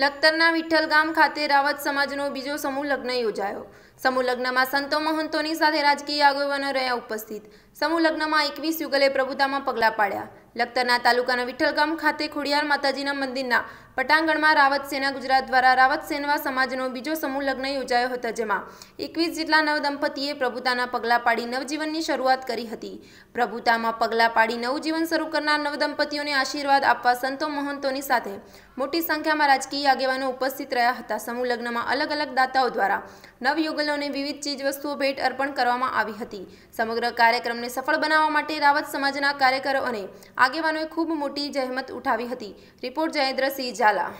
લખતરના વિઠ્ઠલ ગામ ખાતે રાવત સમાજનો બીજો સમૂહ લગ્ન યોજાયો સમૂહ લગ્નમાં સંતો મહંતોની સાથે રાજકીય આગેવાનો રહ્યા ઉપસ્થિત સમૂહ લગ્નમાં એકવીસ યુગલે પ્રભુતામાં પગલાં પાડ્યા લખતરના તાલુકાના વિઠ્ઠલગામ ખાતે ખોડિયાર માતાજીના મંદિરના પટાંગણમાં રાવત સેના ગુજરાત દ્વારા રાવત સેનવા સમાજનો બીજો સમૂહ લગ્ન યોજાયો હતો જેમાં એકવીસ જેટલા નવદંપતીએ પ્રભુતાના પગલાં પાડી નવજીવનની શરૂઆત કરી હતી પ્રભુતામાં પગલાં પાડી નવજીવન શરૂ કરનાર નવદંપતીઓને આશીર્વાદ આપવા સંતો મહંતોની સાથે મોટી સંખ્યામાં રાજકીય આગેવાનો ઉપસ્થિત રહ્યા હતા સમૂહ લગ્નમાં અલગ અલગ દાતાઓ દ્વારા નવયુગલોને વિવિધ ચીજવસ્તુઓ ભેટ અર્પણ કરવામાં આવી હતી સમગ્ર કાર્યક્રમને સફળ બનાવવા માટે રાવત સમાજના કાર્યકરો અને આગેવાનોએ ખૂબ મોટી જહેમત ઉઠાવી હતી રિપોર્ટ જયેન્દ્ર સિંહ ઝાલા